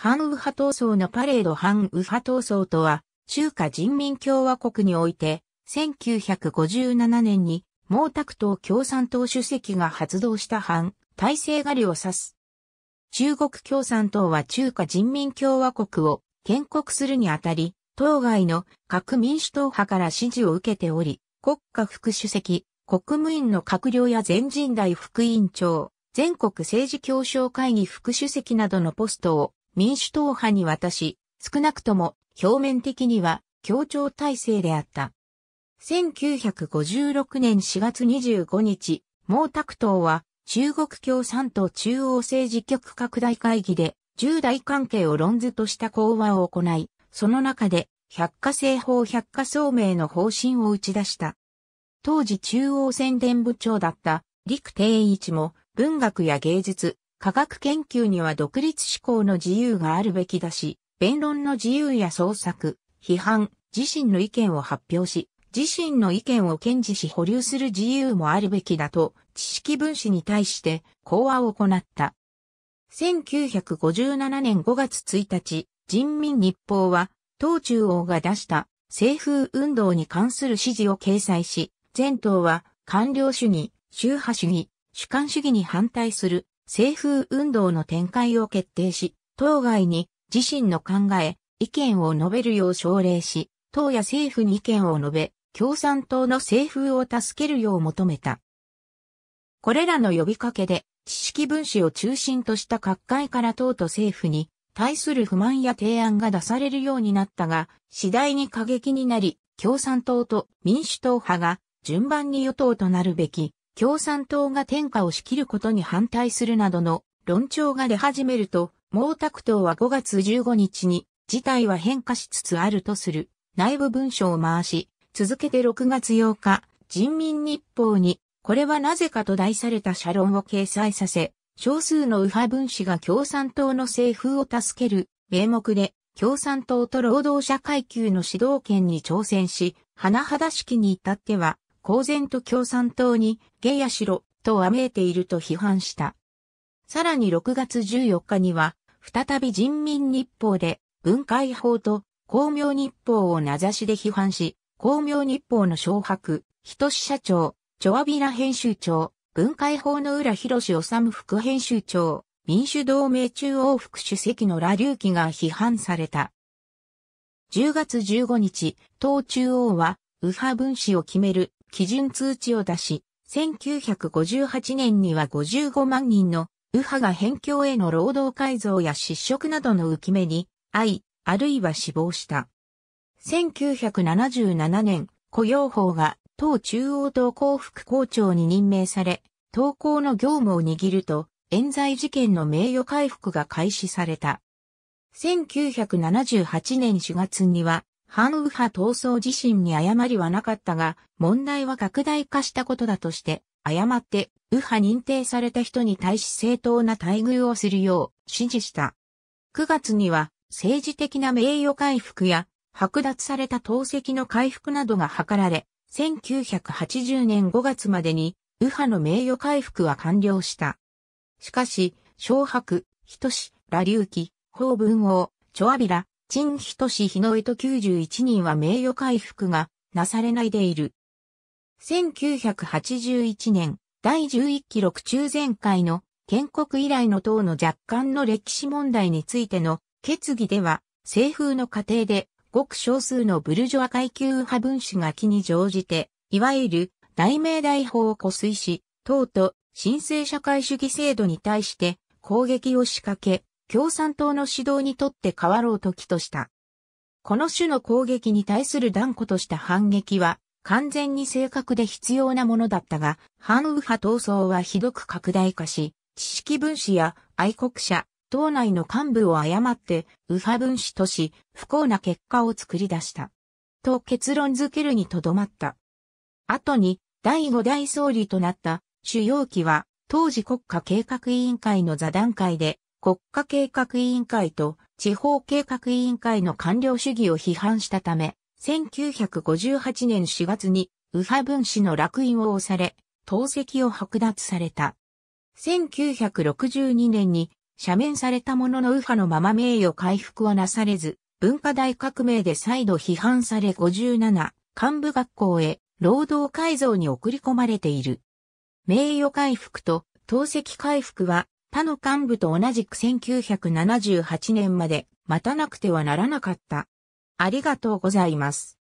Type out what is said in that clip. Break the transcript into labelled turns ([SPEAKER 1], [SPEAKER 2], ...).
[SPEAKER 1] 反右派闘争のパレード反右派闘争とは、中華人民共和国において、1957年に毛沢東共産党主席が発動した反体制狩りを指す。中国共産党は中華人民共和国を建国するにあたり、当該の各民主党派から支持を受けており、国家副主席、国務院の閣僚や全人代副委員長、全国政治協商会議副主席などのポストを民主党派に渡し、少なくとも表面的には協調体制であった。1956年4月25日、毛沢東は中国共産党中央政治局拡大会議で重大関係を論ずとした講話を行い、その中で百科製法百科総明の方針を打ち出した。当時中央宣伝部長だった陸定一も文学や芸術、科学研究には独立思考の自由があるべきだし、弁論の自由や創作、批判、自身の意見を発表し、自身の意見を堅持し保留する自由もあるべきだと、知識分子に対して講話を行った。1957年5月1日、人民日報は、党中央が出した政風運動に関する指示を掲載し、全党は官僚主義、宗派主義、主観主義に反対する政風運動の展開を決定し、当該に自身の考え、意見を述べるよう奨励し、党や政府に意見を述べ、共産党の政風を助けるよう求めた。これらの呼びかけで、知識分子を中心とした各界から党と政府に対する不満や提案が出されるようになったが、次第に過激になり、共産党と民主党派が順番に与党となるべき共産党が天下を仕切ることに反対するなどの論調が出始めると、毛沢東は5月15日に事態は変化しつつあるとする内部文書を回し、続けて6月8日、人民日報に、これはなぜかと題された社論を掲載させ、少数の右派分子が共産党の政府を助ける名目で、共産党と労働者階級の指導権に挑戦し、甚だ式に至っては、公然と共産党にゲ下やロとあめいていると批判した。さらに6月14日には、再び人民日報で文解法と公明日報を名指しで批判し、公明日報の昇白、人志社長、チョアビラ編集長、文解法の浦博治治副編集長、民主同盟中央副主席の羅隆起が批判された。10月15日、党中央は、右派分子を決める基準通知を出し、1958年には55万人の右派が辺境への労働改造や失職などの浮き目に、遭あるいは死亡した。1977年、雇用法が党中央党幸福校長に任命され、党校の業務を握ると、冤罪事件の名誉回復が開始された。1978年4月には、反右派闘争自身に誤りはなかったが、問題は拡大化したことだとして、誤って右派認定された人に対し正当な待遇をするよう指示した。9月には政治的な名誉回復や剥奪された党籍の回復などが図られ、1980年5月までに右派の名誉回復は完了した。しかし、小白、志、羅隆起、法文王、チョアビラ、陳仁志日の江と91人は名誉回復がなされないでいる。1981年、第11期6中全会の建国以来の党の若干の歴史問題についての決議では、政風の過程でごく少数のブルジョア階級派分子が気に乗じて、いわゆる大命題法を固遂し、党と新生社会主義制度に対して攻撃を仕掛け、共産党の指導にとって変わろうときとした。この種の攻撃に対する断固とした反撃は、完全に正確で必要なものだったが、反右派闘争はひどく拡大化し、知識分子や愛国者、党内の幹部を誤って右派分子とし、不幸な結果を作り出した。と結論づけるにとどまった。後に、第5代総理となった、主要機は、当時国家計画委員会の座談会で、国家計画委員会と地方計画委員会の官僚主義を批判したため、1958年4月に右派分子の落印を押され、党籍を剥奪された。1962年に赦免されたものの右派のまま名誉回復はなされず、文化大革命で再度批判され57、幹部学校へ労働改造に送り込まれている。名誉回復と党籍回復は他の幹部と同じく1978年まで待たなくてはならなかった。ありがとうございます。